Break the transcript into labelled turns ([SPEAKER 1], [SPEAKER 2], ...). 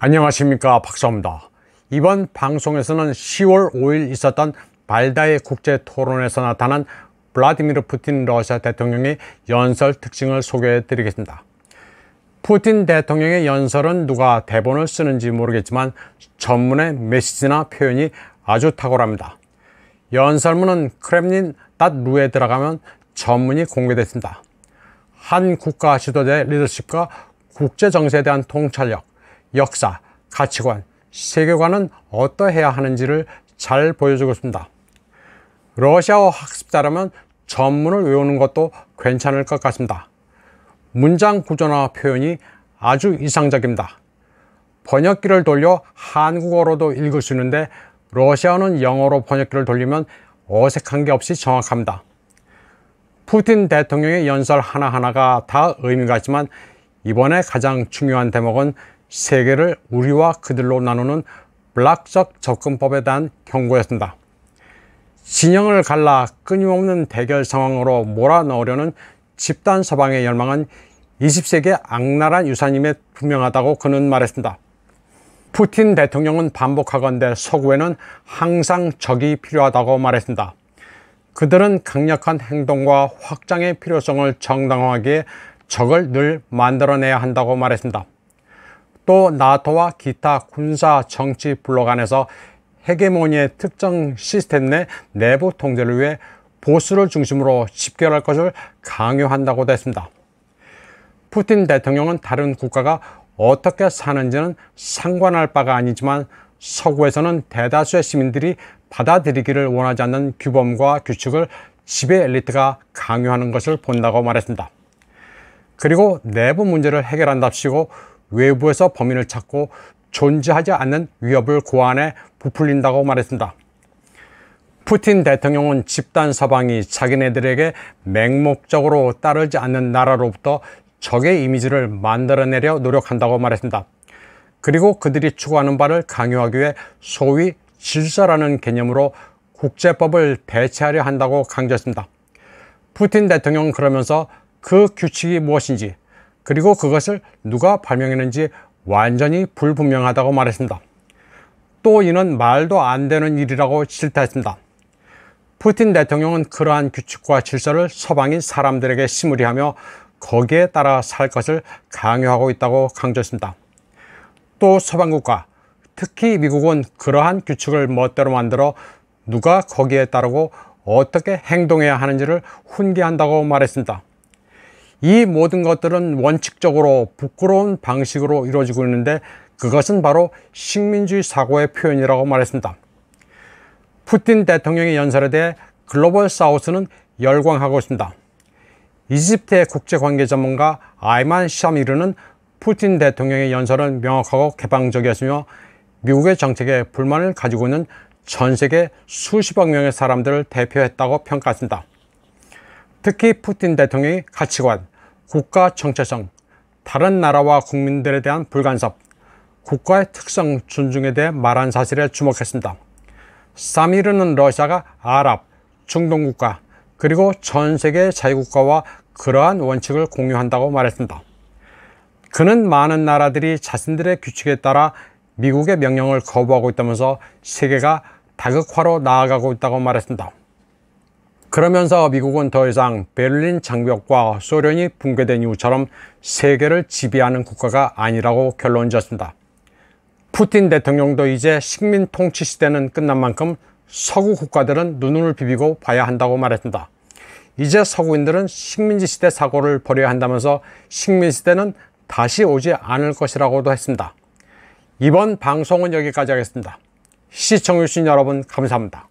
[SPEAKER 1] 안녕하십니까 박사입니다 이번 방송에서는 10월 5일 있었던 발다의 국제 토론에서 나타난 블라디미르 푸틴 러시아 대통령의 연설 특징을 소개해 드리겠습니다 푸틴 대통령의 연설은 누가 대본을 쓰는지 모르겠지만 전문의 메시지나 표현이 아주 탁월합니다 연설문은 크렘린 닷 루에 들어가면 전문이 공개됐습니다 한 국가 지도자의 리더십과 국제정세에 대한 통찰력 역사, 가치관, 세계관은 어떠해야 하는지를 잘 보여주고 있습니다. 러시아어 학습자라면 전문을 외우는 것도 괜찮을 것 같습니다. 문장 구조나 표현이 아주 이상적입니다. 번역기를 돌려 한국어로도 읽을 수 있는데 러시아어는 영어로 번역기를 돌리면 어색한 게 없이 정확합니다. 푸틴 대통령의 연설 하나하나가 다 의미가 있지만 이번에 가장 중요한 대목은 세계를 우리와 그들로 나누는 블락적 접근법에 대한 경고였습니다. 진영을 갈라 끊임없는 대결 상황으로 몰아넣으려는 집단 서방의 열망은 20세기 악랄한 유사님에 분명하다고 그는 말했습니다. 푸틴 대통령은 반복하건대 서구에는 항상 적이 필요하다고 말했습니다. 그들은 강력한 행동과 확장의 필요성을 정당화하기에 적을 늘 만들어내야 한다고 말했습니다. 또 나토와 기타 군사 정치 블록 안에서 헤게모니의 특정 시스템 내 내부 통제를 위해 보수를 중심으로 집결할 것을 강요한다고 했습니다 푸틴 대통령은 다른 국가가 어떻게 사는지는 상관할 바가 아니지만 서구에서는 대다수의 시민들이 받아들이기를 원하지 않는 규범과 규칙을 지배 엘리트가 강요하는 것을 본다고 말했습니다. 그리고 내부 문제를 해결한답시고 외부에서 범인을 찾고 존재하지 않는 위협을 고안해 부풀린다고 말했습니다. 푸틴 대통령은 집단 서방이 자기네들에게 맹목적으로 따르지 않는 나라로부터 적의 이미지를 만들어내려 노력한다고 말했습니다. 그리고 그들이 추구하는 바를 강요하기 위해 소위 질서라는 개념으로 국제법을 배치하려 한다고 강조했습니다. 푸틴 대통령은 그러면서 그 규칙이 무엇인지 그리고 그것을 누가 발명했는지 완전히 불분명하다고 말했습니다. 또 이는 말도 안 되는 일이라고 질타했습니다. 푸틴 대통령은 그러한 규칙과 질서를 서방인 사람들에게 심으리 하며 거기에 따라 살 것을 강요하고 있다고 강조했습니다. 또 서방국가, 특히 미국은 그러한 규칙을 멋대로 만들어 누가 거기에 따르고 어떻게 행동해야 하는지를 훈계한다고 말했습니다. 이 모든 것들은 원칙적으로 부끄러운 방식으로 이루어지고 있는데 그것은 바로 식민주의 사고의 표현이라고 말했습니다. 푸틴 대통령의 연설에 대해 글로벌 사우스는 열광하고 있습니다. 이집트의 국제관계 전문가 아이만 샤미르는 푸틴 대통령의 연설은 명확하고 개방적이었으며 미국의 정책에 불만을 가지고 있는 전 세계 수십억 명의 사람들을 대표했다고 평가했습니다. 특히 푸틴 대통령의 가치관, 국가 정체성, 다른 나라와 국민들에 대한 불간섭, 국가의 특성 존중에 대해 말한 사실에 주목했습니다. 3.1은 러시아가 아랍, 중동국가, 그리고 전 세계 자유국가와 그러한 원칙을 공유한다고 말했습니다. 그는 많은 나라들이 자신들의 규칙에 따라 미국의 명령을 거부하고 있다면서 세계가 다극화로 나아가고 있다고 말했습니다. 그러면서 미국은 더 이상 베를린 장벽과 소련이 붕괴된 이후처럼 세계를 지배하는 국가가 아니라고 결론 지었습니다. 푸틴 대통령도 이제 식민 통치 시대는 끝난 만큼 서구 국가들은 눈을 비비고 봐야 한다고 말했습니다. 이제 서구인들은 식민지 시대 사고를 버려야 한다면서 식민시대는 다시 오지 않을 것이라고도 했습니다. 이번 방송은 여기까지 하겠습니다. 시청해주신 여러분 감사합니다.